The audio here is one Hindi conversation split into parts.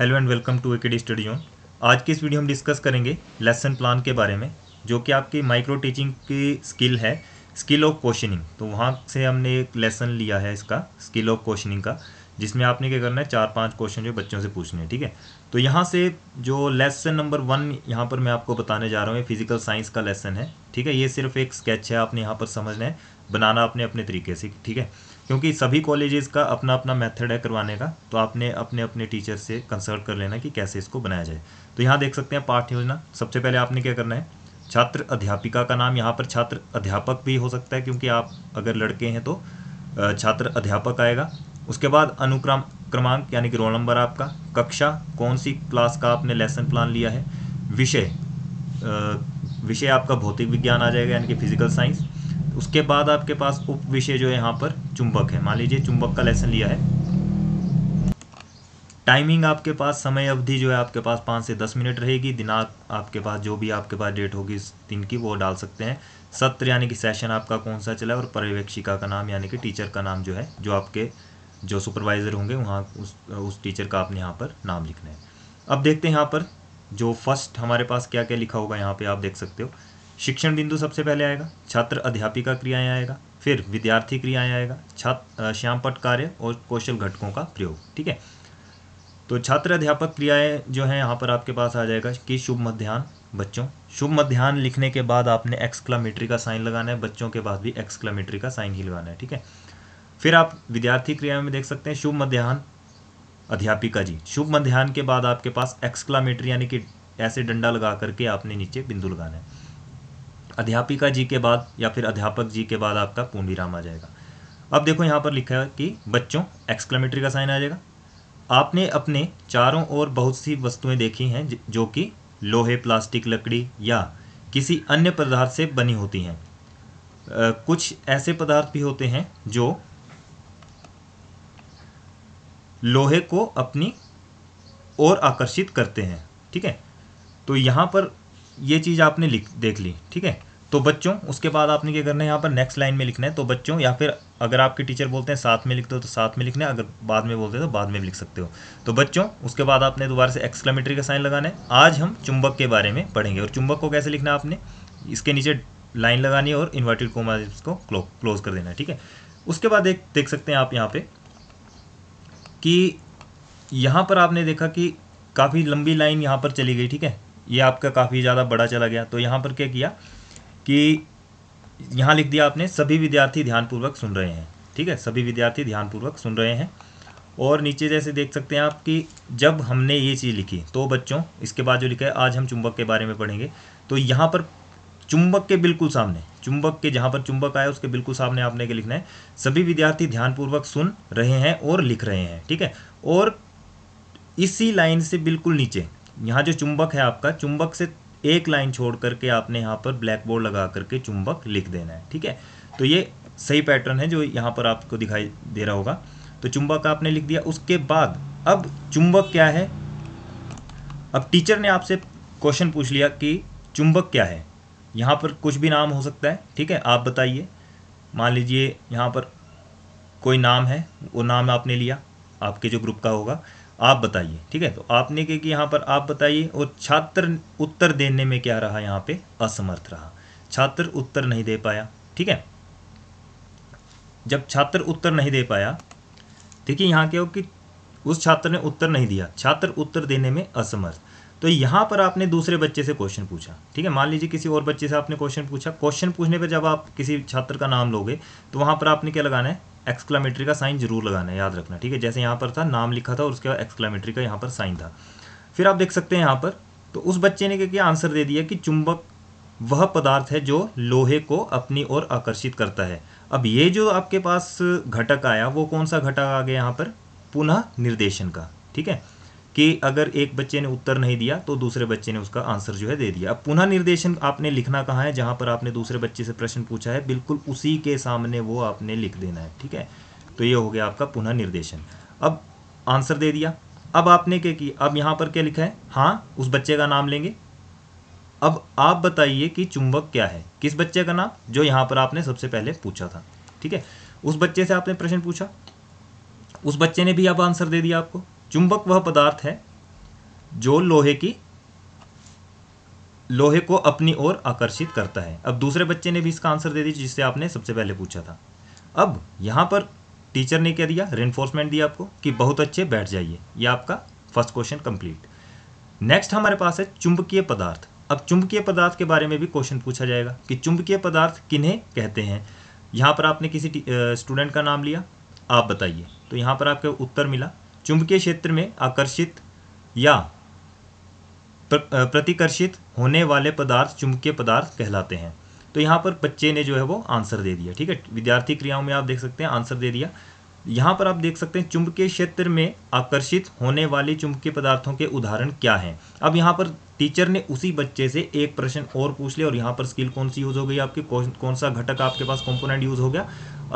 hello and welcome to the study zone आज की इस वीडियो हम डिस्कस करेंगे लेसन प्लान के बारे में जो कि आपकी माइक्रो टीचिंग की स्किल है स्किल ऑफ क्वेश्चनिंग तो वहाँ से हमने एक लेसन लिया है इसका स्किल ऑफ क्वेश्चनिंग का जिसमें आपने क्या करना है चार पांच क्वेश्चन जो बच्चों से पूछने हैं ठीक है तो यहाँ से जो लेसन नंबर वन यहाँ पर मैं आपको बताने जा रहा हूँ फिजिकल साइंस का लेसन है ठीक है ये सिर्फ एक स्केच है आपने यहाँ पर समझना है बनाना अपने अपने तरीके से ठीक है क्योंकि सभी कॉलेजेस का अपना अपना मेथड है करवाने का तो आपने अपने अपने टीचर से कंसल्ट कर लेना कि कैसे इसको बनाया जाए तो यहाँ देख सकते हैं पाठ योजना सबसे पहले आपने क्या करना है छात्र अध्यापिका का नाम यहाँ पर छात्र अध्यापक भी हो सकता है क्योंकि आप अगर लड़के हैं तो छात्र अध्यापक आएगा उसके बाद अनुक्रम क्रमांक यानी कि रोल नंबर आपका कक्षा कौन सी क्लास का आपने लेसन प्लान लिया है विषय विषय आपका भौतिक विज्ञान आ जाएगा यानी कि फिजिकल साइंस उसके बाद आपके पास उप विषय जो है यहाँ पर चुंबक है मान लीजिए चुंबक का लेसन लिया है टाइमिंग आपके पास समय अवधि जो है आपके पास पाँच से दस मिनट रहेगी दिनांक आपके पास जो भी आपके पास डेट होगी इस दिन की वो डाल सकते हैं सत्र यानी कि सेशन आपका कौन सा चला है और पर्यवेक्षिका का नाम यानी कि टीचर का नाम जो है जो आपके जो सुपरवाइज़र होंगे वहाँ उस उस टीचर का आपने यहाँ पर नाम लिखना है अब देखते हैं यहाँ पर जो फर्स्ट हमारे पास क्या क्या लिखा होगा यहाँ पर आप देख सकते हो शिक्षण बिंदु सबसे पहले आएगा छात्र अध्यापिका क्रियाएँ आएगा फिर विद्यार्थी क्रियाएं आएगा छात्र श्यामपट कार्य और कौशल घटकों का प्रयोग ठीक है तो छात्र अध्यापक क्रियाएं जो हैं यहाँ पर आपके पास आ जाएगा कि शुभ मध्यान्ह बच्चों शुभ मध्यान्ह लिखने के बाद आपने एक्सक्लामेटरी का साइन लगाना है बच्चों के बाद भी एक्सक्लामेटरी का साइन ही लगाना है ठीक है फिर आप विद्यार्थी क्रिया में देख सकते हैं शुभ मध्यान्ह अध्यापिका जी शुभ मध्यान्ह के बाद आपके पास एक्सक्लामेटरी यानी कि ऐसे डंडा लगा करके आपने नीचे बिंदु लगाना है अध्यापिका जी के बाद या फिर अध्यापक जी के बाद आपका पूर्ण विराम आ जाएगा अब देखो यहाँ पर लिखा है कि बच्चों एक्सक्लेमेटरी का साइन आ जाएगा आपने अपने चारों ओर बहुत सी वस्तुएं देखी हैं जो कि लोहे प्लास्टिक लकड़ी या किसी अन्य पदार्थ से बनी होती हैं कुछ ऐसे पदार्थ भी होते हैं जो लोहे को अपनी ओर आकर्षित करते हैं ठीक है तो यहाँ पर ये चीज़ आपने लिख देख ली ठीक है तो बच्चों उसके बाद आपने क्या करना है यहाँ पर नेक्स्ट लाइन में लिखना है तो बच्चों या फिर अगर आपके टीचर बोलते हैं साथ में लिख दो तो साथ में लिखना है अगर बाद में बोलते हैं तो बाद में लिख सकते हो तो बच्चों उसके बाद आपने दोबारा से एक्सक्लामेटरी का साइन लगाना है आज हम चुंबक के बारे में पढ़ेंगे और चुंबक को कैसे लिखना है आपने इसके नीचे लाइन लगानी है और इन्वर्टेड कोमा को क्लोज कर देना है ठीक है उसके बाद एक देख सकते हैं आप यहाँ पर कि यहाँ पर आपने देखा कि काफ़ी लंबी लाइन यहाँ पर चली गई ठीक है ये आपका काफ़ी ज़्यादा बड़ा चला गया तो यहाँ पर क्या किया कि यहाँ लिख दिया आपने सभी विद्यार्थी ध्यानपूर्वक सुन रहे हैं ठीक है सभी विद्यार्थी ध्यानपूर्वक सुन रहे हैं और नीचे जैसे देख सकते हैं आप कि जब हमने ये चीज़ लिखी तो बच्चों इसके बाद जो लिखा है आज हम चुंबक के बारे में पढ़ेंगे तो यहाँ पर चुंबक के बिल्कुल सामने चुंबक के जहाँ पर चुंबक आया उसके बिल्कुल सामने आपने के लिखना है सभी विद्यार्थी ध्यानपूर्वक सुन रहे हैं और लिख रहे हैं ठीक है और इसी लाइन से बिल्कुल नीचे यहाँ जो चुंबक है आपका चुंबक से एक लाइन छोड़ करके आपने यहाँ पर ब्लैक बोर्ड लगा करके चुंबक लिख देना है ठीक है तो ये सही पैटर्न है जो यहाँ पर आपको दिखाई दे रहा होगा तो चुंबक आपने लिख दिया उसके बाद अब चुंबक क्या है अब टीचर ने आपसे क्वेश्चन पूछ लिया कि चुंबक क्या है यहाँ पर कुछ भी नाम हो सकता है ठीक है आप बताइए मान लीजिए यहाँ पर कोई नाम है वो नाम आपने लिया आपके जो ग्रुप का होगा आप बताइए ठीक है तो आपने क्या कि यहाँ पर आप बताइए और छात्र उत्तर देने में क्या रहा यहाँ पे असमर्थ रहा छात्र उत्तर नहीं दे पाया ठीक है जब छात्र उत्तर नहीं दे पाया देखिए यहाँ क्या हो कि उस छात्र ने उत्तर नहीं दिया छात्र उत्तर देने में असमर्थ तो यहाँ पर आपने दूसरे बच्चे से क्वेश्चन पूछा ठीक है मान लीजिए किसी और बच्चे से आपने क्वेश्चन पूछा क्वेश्चन पूछने पर जब आप किसी छात्र का नाम लोगे तो वहाँ पर आपने क्या लगाना है एक्सक्लामेटरी का साइन जरूर लगाना है याद रखना ठीक है जैसे यहाँ पर था नाम लिखा था और उसके बाद एक्सक्लामेटरी का यहाँ पर साइन था फिर आप देख सकते हैं यहाँ पर तो उस बच्चे ने क्या आंसर दे दिया कि चुंबक वह पदार्थ है जो लोहे को अपनी ओर आकर्षित करता है अब ये जो आपके पास घटक आया वो कौन सा घटक आ गया यहाँ पर पुनः निर्देशन का ठीक है कि अगर एक बच्चे ने उत्तर नहीं दिया तो दूसरे बच्चे ने उसका आंसर जो है दे दिया अब पुनः निर्देशन आपने लिखना कहाँ है जहाँ पर आपने दूसरे बच्चे से प्रश्न पूछा है बिल्कुल उसी के सामने वो आपने लिख देना है ठीक है तो ये हो गया आपका पुनः निर्देशन अब आंसर दे दिया अब आपने क्या किया अब यहाँ पर क्या लिखा है हाँ उस बच्चे का नाम लेंगे अब आप बताइए कि चुंबक क्या है किस बच्चे का नाम जो यहाँ पर आपने सबसे पहले पूछा था ठीक है उस बच्चे से आपने प्रश्न पूछा उस बच्चे ने भी अब आंसर दे दिया आपको चुंबक वह पदार्थ है जो लोहे की लोहे को अपनी ओर आकर्षित करता है अब दूसरे बच्चे ने भी इसका आंसर दे दी जिससे आपने सबसे पहले पूछा था अब यहाँ पर टीचर ने क्या दिया रेनफोर्समेंट दिया आपको कि बहुत अच्छे बैठ जाइए ये आपका फर्स्ट क्वेश्चन कंप्लीट नेक्स्ट हमारे पास है चुंबकीय पदार्थ अब चुंबकीय पदार्थ के बारे में भी क्वेश्चन पूछा जाएगा कि चुंबकीय पदार्थ किन्हें कहते हैं यहाँ पर आपने किसी स्टूडेंट का नाम लिया आप बताइए तो यहाँ पर आपके उत्तर मिला चुंबकीय क्षेत्र में आकर्षित या प्रतिकर्षित होने वाले पदार्थ चुंबकीय पदार्थ कहलाते हैं तो यहाँ पर बच्चे ने जो है वो आंसर दे दिया ठीक है विद्यार्थी क्रियाओं में आप देख सकते हैं आंसर दे दिया यहाँ पर आप देख सकते हैं चुंबकीय क्षेत्र में आकर्षित होने वाले चुंबकीय पदार्थों के उदाहरण क्या हैं अब यहाँ पर टीचर ने उसी बच्चे से एक प्रश्न और पूछ लिया और यहाँ पर स्किल कौन सी यूज़ हो गई आपके कौन कौन सा घटक आपके पास कॉम्पोनेंट यूज़ हो गया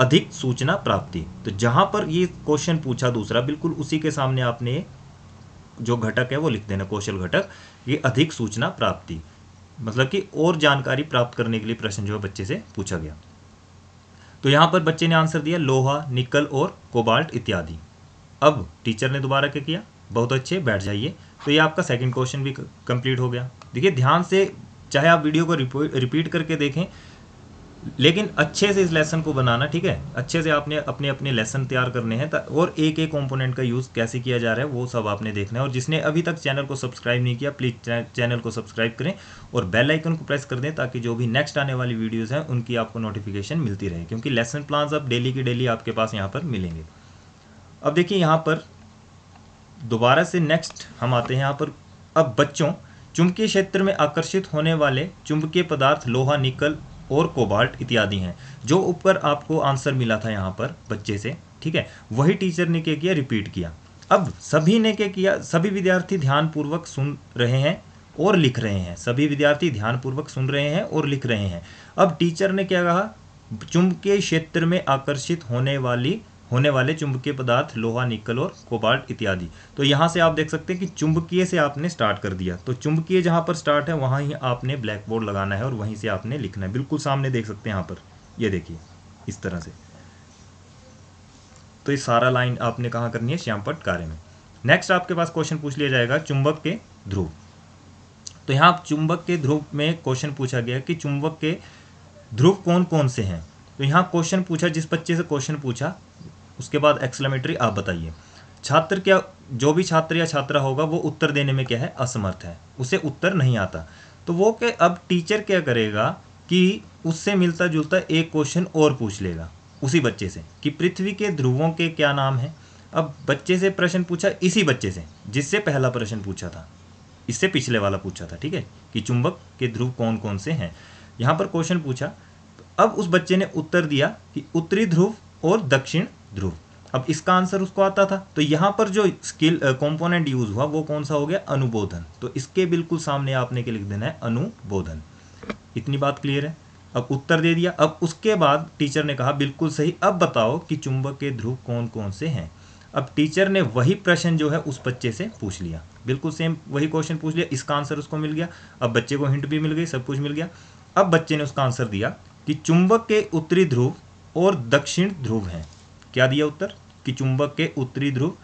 अधिक सूचना प्राप्ति तो जहां पर ये क्वेश्चन पूछा दूसरा बिल्कुल उसी के सामने आपने जो घटक है वो लिख देना कौशल घटक ये अधिक सूचना प्राप्ति मतलब कि और जानकारी प्राप्त करने के लिए प्रश्न जो है बच्चे से पूछा गया तो यहां पर बच्चे ने आंसर दिया लोहा निकल और कोबाल्ट इत्यादि अब टीचर ने दोबारा क्या किया बहुत अच्छे बैठ जाइए तो ये आपका सेकंड क्वेश्चन भी कंप्लीट हो गया देखिए ध्यान से चाहे आप वीडियो को रिपीट करके देखें लेकिन अच्छे से इस लेसन को बनाना ठीक है अच्छे से आपने अपने अपने लेसन तैयार करने हैं और एक एक कंपोनेंट का यूज़ कैसे किया जा रहा है वो सब आपने देखना है और जिसने अभी तक चैनल को सब्सक्राइब नहीं किया प्लीज़ चैनल को सब्सक्राइब करें और बेल आइकन को प्रेस कर दें ताकि जो भी नेक्स्ट आने वाली वीडियोज़ हैं उनकी आपको नोटिफिकेशन मिलती रहे क्योंकि लेसन प्लान अब डेली के डेली आपके पास यहाँ पर मिलेंगे अब देखिए यहाँ पर दोबारा से नेक्स्ट हम आते हैं यहाँ पर अब बच्चों चुंबकीय क्षेत्र में आकर्षित होने वाले चुंबकीय पदार्थ लोहा निकल और कोबाल्ट इत्यादि हैं जो ऊपर आपको आंसर मिला था यहाँ पर बच्चे से ठीक है वही टीचर ने क्या किया रिपीट किया अब सभी ने क्या किया सभी विद्यार्थी ध्यानपूर्वक सुन रहे हैं और लिख रहे हैं सभी विद्यार्थी ध्यानपूर्वक सुन रहे हैं और लिख रहे हैं अब टीचर ने क्या कहा चुंबकीय क्षेत्र में आकर्षित होने वाली होने वाले चुंबकीय पदार्थ लोहा निकल और कोबाल्ट इत्यादि तो यहाँ से आप देख सकते हैं कि चुंबकीय से आपने स्टार्ट कर दिया तो चुंबकीय जहाँ पर स्टार्ट है वहाँ ही आपने ब्लैक बोर्ड लगाना है और वहीं से आपने लिखना है बिल्कुल सामने देख सकते हैं यहाँ पर ये देखिए इस तरह से तो ये सारा लाइन आपने कहाँ करनी है श्यामपट कार्य में नेक्स्ट आपके पास क्वेश्चन पूछ लिया जाएगा चुंबक के ध्रुव तो यहाँ चुंबक के ध्रुव में क्वेश्चन पूछा गया कि चुंबक के ध्रुव कौन कौन से हैं तो यहाँ क्वेश्चन पूछा जिस बच्चे से क्वेश्चन पूछा उसके बाद एक्सलमेटरी आप बताइए छात्र क्या जो भी छात्र या छात्रा होगा वो उत्तर देने में क्या है असमर्थ है उसे उत्तर नहीं आता तो वो के अब टीचर क्या करेगा कि उससे मिलता जुलता एक क्वेश्चन और पूछ लेगा उसी बच्चे से कि पृथ्वी के ध्रुवों के क्या नाम है अब बच्चे से प्रश्न पूछा इसी बच्चे से जिससे पहला प्रश्न पूछा था इससे पिछले वाला पूछा था ठीक है कि चुंबक के ध्रुव कौन कौन से हैं यहाँ पर क्वेश्चन पूछा अब उस बच्चे ने उत्तर दिया कि उत्तरी ध्रुव और दक्षिण ध्रुव अब इसका आंसर उसको आता था तो यहाँ पर जो स्किल कंपोनेंट यूज हुआ वो कौन सा हो गया अनुबोधन तो इसके बिल्कुल सामने आपने के लिख देना है अनुबोधन इतनी बात क्लियर है अब उत्तर दे दिया अब उसके बाद टीचर ने कहा बिल्कुल सही अब बताओ कि चुंबक के ध्रुव कौन कौन से हैं अब टीचर ने वही प्रश्न जो है उस बच्चे से पूछ लिया बिल्कुल सेम वही क्वेश्चन पूछ लिया इसका आंसर उसको मिल गया अब बच्चे को हिंट भी मिल गई सब कुछ मिल गया अब बच्चे ने उसका आंसर दिया कि चुंबक के उत्तरी ध्रुव और दक्षिण ध्रुव हैं क्या दिया उत्तर कि चुंबक के उत्तरी ध्रुव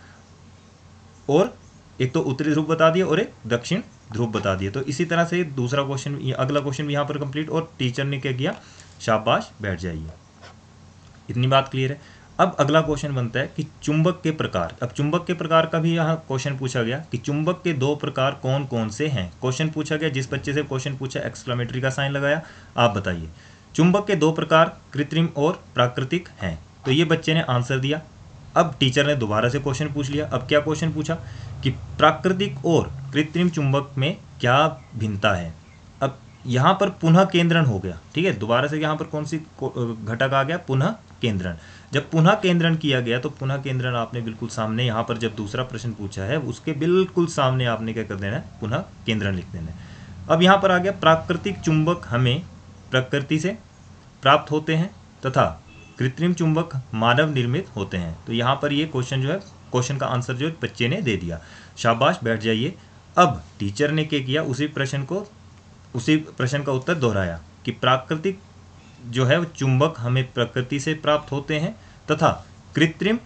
और एक तो उत्तरी ध्रुव बता दिया और एक दक्षिण ध्रुव बता दिया तो इसी तरह से दूसरा क्वेश्चन अगला क्वेश्चन भी यहाँ पर कंप्लीट और टीचर ने क्या किया शाबाश बैठ जाइए इतनी बात क्लियर है अब अगला क्वेश्चन बनता है कि चुंबक के प्रकार अब चुंबक के प्रकार का भी यहाँ क्वेश्चन पूछा गया कि चुंबक के दो प्रकार कौन कौन से हैं क्वेश्चन पूछा गया जिस बच्चे से क्वेश्चन पूछा एक्सक्लामेटरी का साइन लगाया आप बताइए चुंबक के दो प्रकार कृत्रिम और प्राकृतिक हैं तो ये बच्चे ने आंसर दिया अब टीचर ने दोबारा से क्वेश्चन पूछ लिया अब क्या क्वेश्चन पूछा कि प्राकृतिक और कृत्रिम चुंबक में क्या भिन्नता है अब यहाँ पर पुनः केंद्रण हो गया ठीक है दोबारा से यहाँ पर कौन सी घटक आ गया पुनः केंद्रण जब पुनः केंद्रण किया गया तो पुनः केंद्रण आपने बिल्कुल सामने यहाँ पर जब दूसरा प्रश्न पूछा है उसके बिल्कुल सामने आपने क्या कर देना है पुनः केंद्रण लिख देना है अब यहाँ पर आ गया प्राकृतिक चुंबक हमें प्रकृति से प्राप्त होते हैं तथा कृत्रिम चुंबक मानव निर्मित होते हैं तो यहाँ पर ये क्वेश्चन जो है क्वेश्चन का आंसर जो बच्चे ने दे दिया शाबाश बैठ जाइए अब टीचर ने क्या किया उसी प्रश्न को उसी प्रश्न का उत्तर दोहराया कि प्राकृतिक जो है चुंबक हमें प्रकृति से प्राप्त होते हैं तथा कृत्रिम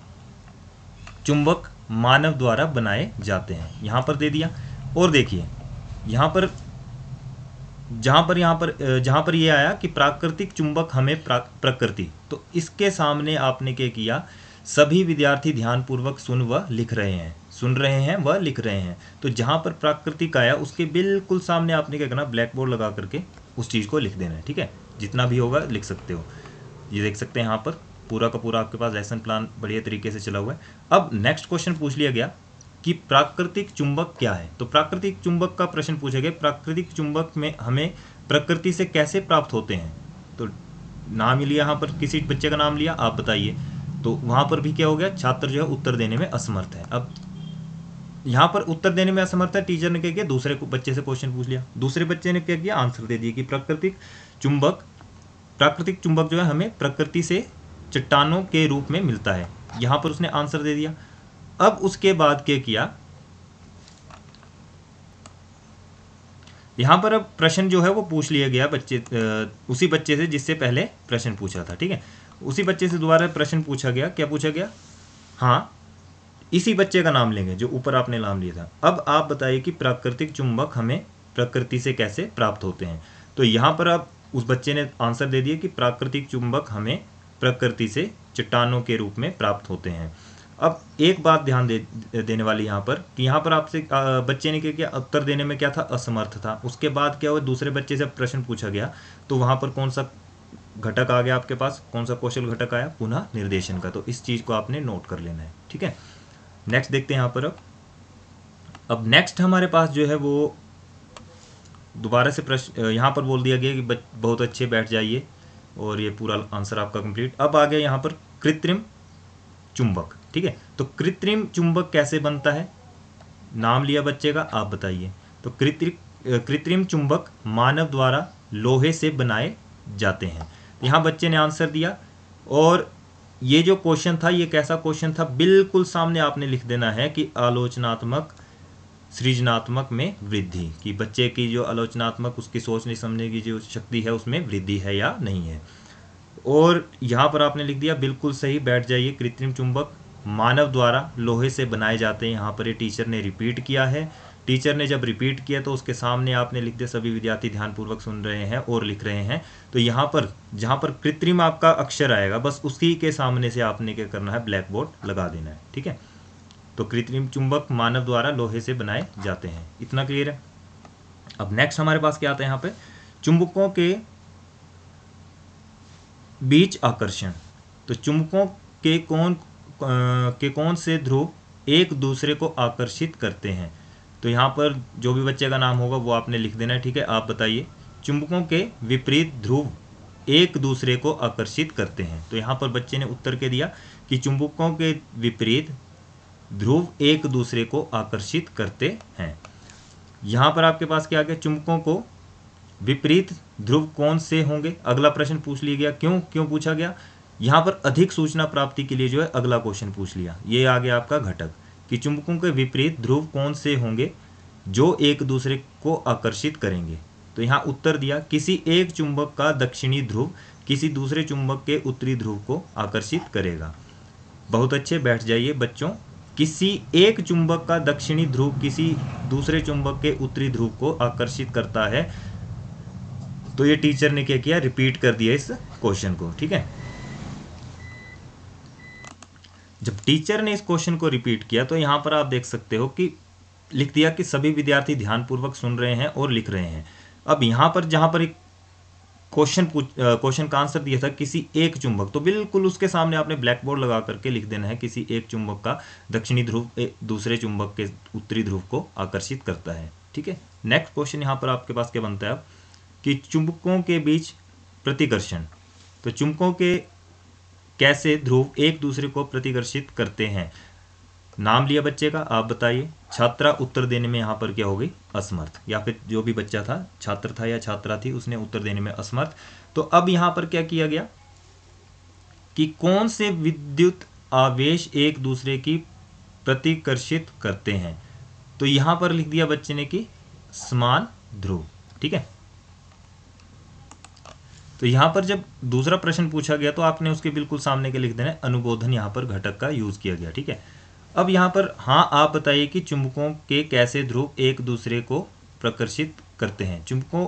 चुंबक मानव द्वारा बनाए जाते हैं यहाँ पर दे दिया और देखिए यहाँ पर जहां पर यहां पर जहां पर ये आया कि प्राकृतिक चुंबक हमें प्रकृति तो इसके सामने आपने क्या किया सभी विद्यार्थी ध्यानपूर्वक सुन व लिख रहे हैं सुन रहे हैं व लिख रहे हैं तो जहां पर प्राकृतिक आया उसके बिल्कुल सामने आपने क्या करना ब्लैक बोर्ड लगा करके उस चीज़ को लिख देना है ठीक है जितना भी होगा लिख सकते हो ये देख सकते हैं यहाँ पर पूरा का पूरा आपके पास लेसन प्लान बढ़िया तरीके से चला हुआ है अब नेक्स्ट क्वेश्चन पूछ लिया गया कि प्राकृतिक चुंबक क्या है तो प्राकृतिक चुंबक का प्रश्न पूछे गए प्राकृतिक चुंबक में हमें प्रकृति से कैसे प्राप्त होते हैं तो नाम ही लिया यहाँ पर किसी बच्चे का नाम लिया आप बताइए तो वहां पर भी क्या हो गया छात्र जो है उत्तर देने में असमर्थ है अब यहाँ पर उत्तर देने में असमर्थ है टीचर ने क्या किया दूसरे बच्चे से क्वेश्चन पूछ लिया दूसरे बच्चे ने क्या किया आंसर दे दिया कि प्राकृतिक चुंबक प्राकृतिक चुंबक जो है हमें प्रकृति से चट्टानों के रूप में मिलता है यहाँ पर उसने आंसर दे दिया अब उसके बाद क्या किया यहां पर अब प्रश्न जो है वो पूछ लिया गया बच्चे उसी बच्चे से जिससे पहले प्रश्न पूछा था ठीक है उसी बच्चे से दोबारा प्रश्न पूछा गया क्या पूछा गया हाँ इसी बच्चे का नाम लेंगे जो ऊपर आपने नाम लिया था अब आप बताइए कि प्राकृतिक चुंबक हमें प्रकृति से कैसे प्राप्त होते हैं तो यहां पर आप उस बच्चे ने आंसर दे दिया कि प्राकृतिक चुंबक हमें प्रकृति से चट्टानों के रूप में प्राप्त होते हैं अब एक बात ध्यान दे देने वाली यहाँ पर कि यहाँ पर आपसे बच्चे ने क्या उत्तर देने में क्या था असमर्थ था उसके बाद क्या हुआ दूसरे बच्चे से प्रश्न पूछा गया तो वहाँ पर कौन सा घटक आ गया आपके पास कौन सा कौशल घटक आया पुनः निर्देशन का तो इस चीज़ को आपने नोट कर लेना है ठीक है नेक्स्ट देखते हैं यहाँ पर अब अब नेक्स्ट हमारे पास जो है वो दोबारा से प्रश्न यहाँ पर बोल दिया गया कि बहुत अच्छे बैठ जाइए और ये पूरा आंसर आपका कंप्लीट अब आ गया यहाँ पर कृत्रिम चुंबक ठीक है तो कृत्रिम चुंबक कैसे बनता है नाम लिया बच्चे का आप बताइए तो कृत्रिम कृत्रिम चुंबक मानव द्वारा लोहे से बनाए जाते हैं यहां बच्चे ने आंसर दिया और ये जो क्वेश्चन था ये कैसा क्वेश्चन था बिल्कुल सामने आपने लिख देना है कि आलोचनात्मक सृजनात्मक में वृद्धि कि बच्चे की जो आलोचनात्मक उसकी सोचने समझने की जो शक्ति है उसमें वृद्धि है या नहीं है और यहाँ पर आपने लिख दिया बिल्कुल सही बैठ जाइए कृत्रिम चुंबक मानव द्वारा लोहे से बनाए जाते हैं यहाँ पर ये टीचर ने रिपीट किया है टीचर ने जब रिपीट किया तो उसके सामने आपने लिख दिया सभी विद्यार्थी ध्यानपूर्वक सुन रहे हैं और लिख रहे हैं तो यहाँ पर जहाँ पर कृत्रिम आपका अक्षर आएगा बस उसी के सामने से आपने क्या करना है ब्लैक बोर्ड लगा देना है ठीक है तो कृत्रिम चुंबक मानव द्वारा लोहे से बनाए जाते हैं इतना क्लियर है अब नेक्स्ट हमारे पास क्या आता है यहाँ पे चुंबकों के बीच आकर्षण तो चुंबकों के कौन के कौन से ध्रुव एक दूसरे को आकर्षित करते हैं तो यहाँ पर जो भी बच्चे का नाम होगा वो आपने लिख देना है ठीक है आप बताइए चुंबकों के विपरीत ध्रुव एक दूसरे को आकर्षित करते हैं तो यहाँ पर बच्चे ने उत्तर के दिया कि चुंबकों के विपरीत ध्रुव एक दूसरे को आकर्षित करते हैं यहाँ पर आपके पास क्या आ गया चुंबकों को विपरीत ध्रुव कौन से होंगे अगला प्रश्न पूछ लिया गया क्यों क्यों पूछा गया यहां पर अधिक सूचना प्राप्ति के लिए जो है अगला क्वेश्चन पूछ लिया ये आ गया आपका घटक कि चुंबकों के विपरीत ध्रुव कौन से होंगे जो एक दूसरे को आकर्षित करेंगे तो यहां उत्तर दिया किसी एक चुंबक का दक्षिणी ध्रुव किसी दूसरे चुंबक के उत्तरी ध्रुव को आकर्षित करेगा बहुत अच्छे बैठ जाइए बच्चों किसी एक चुंबक का दक्षिणी ध्रुव किसी दूसरे चुंबक के उत्तरी ध्रुव को आकर्षित करता है तो ये टीचर ने क्या किया रिपीट कर दिया इस क्वेश्चन को ठीक है जब टीचर ने इस क्वेश्चन को रिपीट किया तो यहाँ पर आप देख सकते हो कि लिख दिया कि सभी विद्यार्थी ध्यानपूर्वक सुन रहे हैं और लिख रहे हैं अब यहाँ पर जहाँ पर एक क्वेश्चन क्वेश्चन का आंसर दिया था किसी एक चुंबक तो बिल्कुल उसके सामने आपने ब्लैक बोर्ड लगा करके लिख देना है किसी एक चुंबक का दक्षिणी ध्रुव दूसरे चुंबक के उत्तरी ध्रुव को आकर्षित करता है ठीक है नेक्स्ट क्वेश्चन यहाँ पर आपके पास क्या बनता है कि चुंबकों के बीच प्रतिकर्षण तो चुंबकों के कैसे ध्रुव एक दूसरे को प्रतिकर्षित करते हैं नाम लिया बच्चे का आप बताइए छात्रा उत्तर देने में यहाँ पर क्या हो गई असमर्थ या फिर जो भी बच्चा था छात्र था या छात्रा थी उसने उत्तर देने में असमर्थ तो अब यहाँ पर क्या किया गया कि कौन से विद्युत आवेश एक दूसरे की प्रतिकर्षित करते हैं तो यहाँ पर लिख दिया बच्चे ने कि समान ध्रुव ठीक है तो यहाँ पर जब दूसरा प्रश्न पूछा गया तो आपने उसके बिल्कुल सामने के लिख देना है अनुबोधन यहाँ पर घटक का यूज़ किया गया ठीक है अब यहाँ पर हाँ आप बताइए कि चुंबकों के कैसे ध्रुव एक दूसरे को प्रकर्षित करते हैं चुंबकों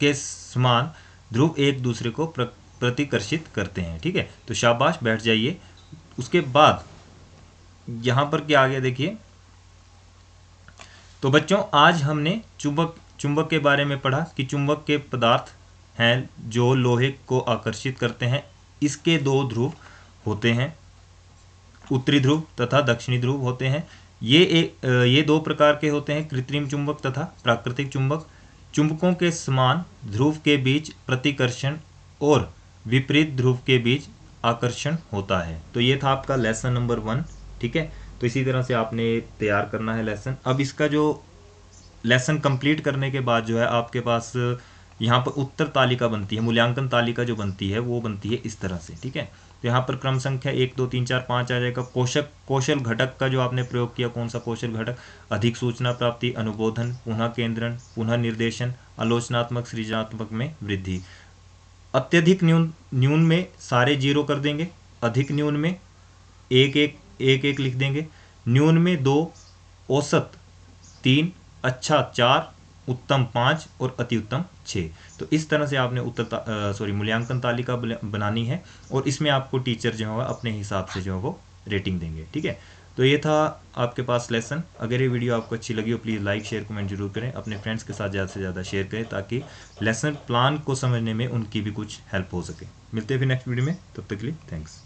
के समान ध्रुव एक दूसरे को प्र, प्रतिकर्षित करते हैं ठीक है तो शाबाश बैठ जाइए उसके बाद यहाँ पर क्या आ गया देखिए तो बच्चों आज हमने चुंबक चुंबक के बारे में पढ़ा कि चुंबक के पदार्थ हैं जो लोहे को आकर्षित करते हैं इसके दो ध्रुव होते हैं उत्तरी ध्रुव तथा दक्षिणी ध्रुव होते हैं ये एक ये दो प्रकार के होते हैं कृत्रिम चुंबक तथा प्राकृतिक चुंबक चुंबकों के समान ध्रुव के बीच प्रतिकर्षण और विपरीत ध्रुव के बीच आकर्षण होता है तो ये था आपका लेसन नंबर वन ठीक है तो इसी तरह से आपने तैयार करना है लेसन अब इसका जो लेसन कंप्लीट करने के बाद जो है आपके पास यहाँ पर उत्तर तालिका बनती है मूल्यांकन तालिका जो बनती है वो बनती है इस तरह से ठीक है तो यहाँ पर क्रम संख्या एक दो तीन चार पाँच आ जाएगा कौशक कौशल घटक का जो आपने प्रयोग किया कौन सा कौशल घटक अधिक सूचना प्राप्ति अनुबोधन पुनः केंद्रण पुनः निर्देशन आलोचनात्मक सृजनात्मक में वृद्धि अत्यधिक न्यून न्यून में सारे जीरो कर देंगे अधिक न्यून में एक एक एक एक लिख देंगे न्यून में दो औसत तीन अच्छा चार उत्तम पाँच और अति उत्तम छः तो इस तरह से आपने उत्तर सॉरी मूल्यांकन तालिका बनानी है और इसमें आपको टीचर जो है अपने हिसाब से जो है वो रेटिंग देंगे ठीक है तो ये था आपके पास लेसन अगर ये वीडियो आपको अच्छी लगी हो प्लीज़ लाइक शेयर कमेंट जरूर करें अपने फ्रेंड्स के साथ ज़्यादा से ज़्यादा शेयर करें ताकि लेसन प्लान को समझने में उनकी भी कुछ हेल्प हो सके मिलते हैं फिर नेक्स्ट वीडियो में तब तक के लिए थैंक्स